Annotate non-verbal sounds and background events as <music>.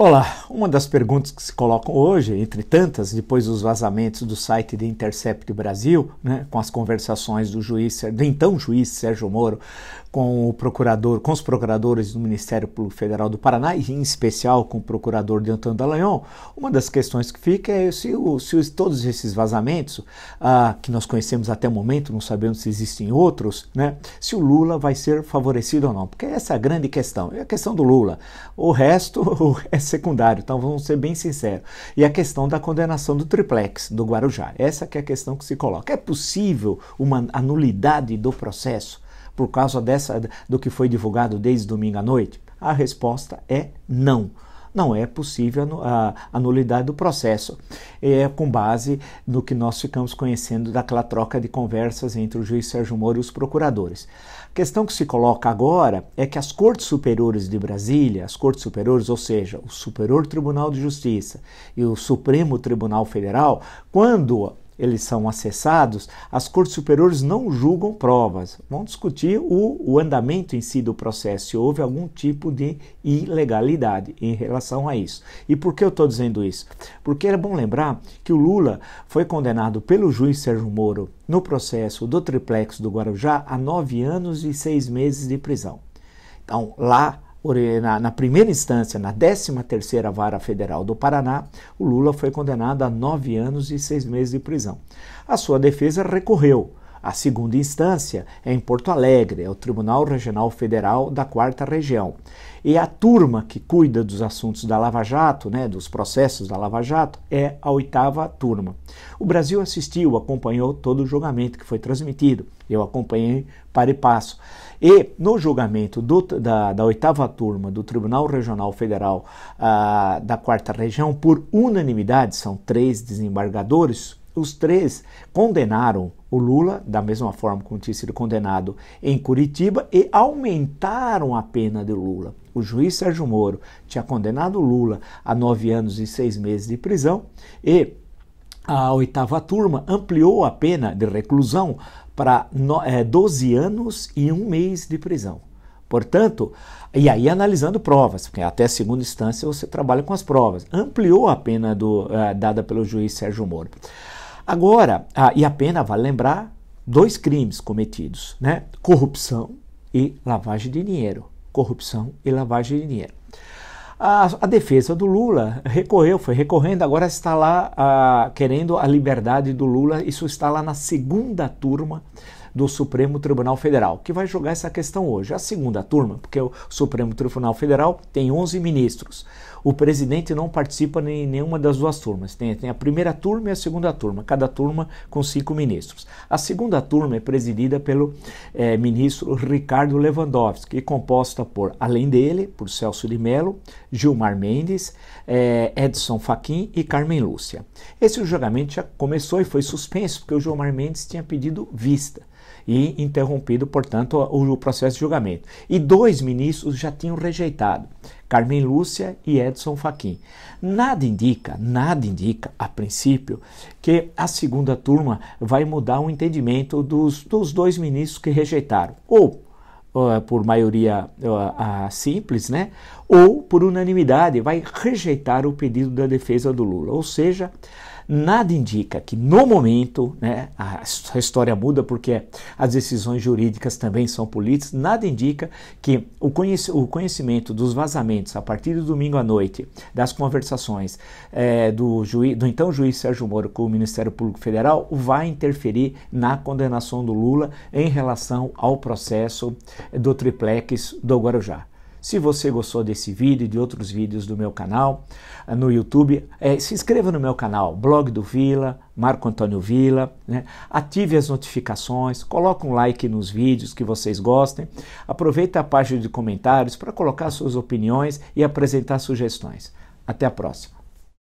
Olá, uma das perguntas que se colocam hoje, entre tantas, depois dos vazamentos do site de Intercept Brasil, né, com as conversações do juiz, do então juiz Sérgio Moro, com o procurador, com os procuradores do Ministério Público Federal do Paraná e em especial com o procurador Antônio Dallagnol, uma das questões que fica é se, se todos esses vazamentos, ah, que nós conhecemos até o momento, não sabemos se existem outros, né, se o Lula vai ser favorecido ou não, porque essa é a grande questão, é a questão do Lula. O resto <laughs> é secundário. Então vamos ser bem sinceros. E a questão da condenação do triplex do Guarujá. Essa que é a questão que se coloca. É possível uma a nulidade do processo por causa dessa do que foi divulgado desde domingo à noite? A resposta é não não é possível a, a nulidade do processo. É com base no que nós ficamos conhecendo daquela troca de conversas entre o juiz Sérgio Moro e os procuradores. A questão que se coloca agora é que as Cortes Superiores de Brasília, as Cortes Superiores, ou seja, o Superior Tribunal de Justiça e o Supremo Tribunal Federal, quando eles são acessados, as cortes superiores não julgam provas, vão discutir o, o andamento em si do processo, se houve algum tipo de ilegalidade em relação a isso. E por que eu estou dizendo isso? Porque é bom lembrar que o Lula foi condenado pelo juiz Sérgio Moro no processo do triplex do Guarujá a nove anos e seis meses de prisão. Então, lá na, na, primeira instância, na 13ª Vara Federal do Paraná, o Lula foi condenado a nove anos e seis meses de prisão. A sua defesa recorreu, a segunda instância é em Porto Alegre, é o Tribunal Regional Federal da Quarta Região. E a turma que cuida dos assuntos da Lava Jato, né, dos processos da Lava Jato, é a oitava turma. O Brasil assistiu, acompanhou todo o julgamento que foi transmitido. Eu acompanhei para e passo. E no julgamento do, da, da oitava turma do Tribunal Regional Federal ah, da Quarta Região, por unanimidade, são três desembargadores, os três condenaram o Lula, da mesma forma como tinha sido condenado em Curitiba, e aumentaram a pena de Lula. O juiz Sérgio Moro tinha condenado o Lula a nove anos e seis meses de prisão e a oitava turma ampliou a pena de reclusão para 12 é, anos e um mês de prisão. Portanto, e aí analisando provas, porque até segunda instância você trabalha com as provas, ampliou a pena do, uh, dada pelo juiz Sérgio Moro. Agora, ah, e a pena vale lembrar dois crimes cometidos, né? Corrupção e lavagem de dinheiro. Corrupção e lavagem de dinheiro. A, a defesa do Lula recorreu, foi recorrendo, agora está lá ah, querendo a liberdade do Lula. Isso está lá na segunda turma do Supremo Tribunal Federal, que vai julgar essa questão hoje. A segunda turma, porque o Supremo Tribunal Federal tem 11 ministros. O presidente não participa em nenhuma das duas turmas. Tem, tem a primeira turma e a segunda turma, cada turma com cinco ministros. A segunda turma é presidida pelo é, ministro Ricardo Lewandowski, é composta por, além dele, por Celso de Mello, Gilmar Mendes, é, Edson Fachin e Carmen Lúcia. Esse julgamento já começou e foi suspenso porque o Gilmar Mendes tinha pedido vista e interrompido, portanto, o, o processo de julgamento. E dois ministros já tinham rejeitado, Carmen Lúcia e Edson Fachin. Nada indica, nada indica, a princípio, que a segunda turma vai mudar o entendimento dos, dos dois ministros que rejeitaram. Ou por maioria uh, uh, simples, né? Ou por unanimidade, vai rejeitar o pedido da defesa do Lula. Ou seja, Nada indica que no momento, né, a história muda porque as decisões jurídicas também são políticas, nada indica que o, conhecimento dos vazamentos a partir do domingo à noite, das conversações é, do, do então juiz Sérgio Moro com o Ministério Público Federal vai interferir na condenação do Lula em relação ao processo do triplex do Guarujá. Se você gostou desse vídeo e de outros vídeos do meu canal ah, no YouTube, é, se inscreva no meu canal, Blog do Vila, Marco Antônio Vila, né? ative as notificações, coloque um like nos vídeos que vocês gostem, aproveite a página de comentários para colocar suas opiniões e apresentar sugestões. Até a próxima!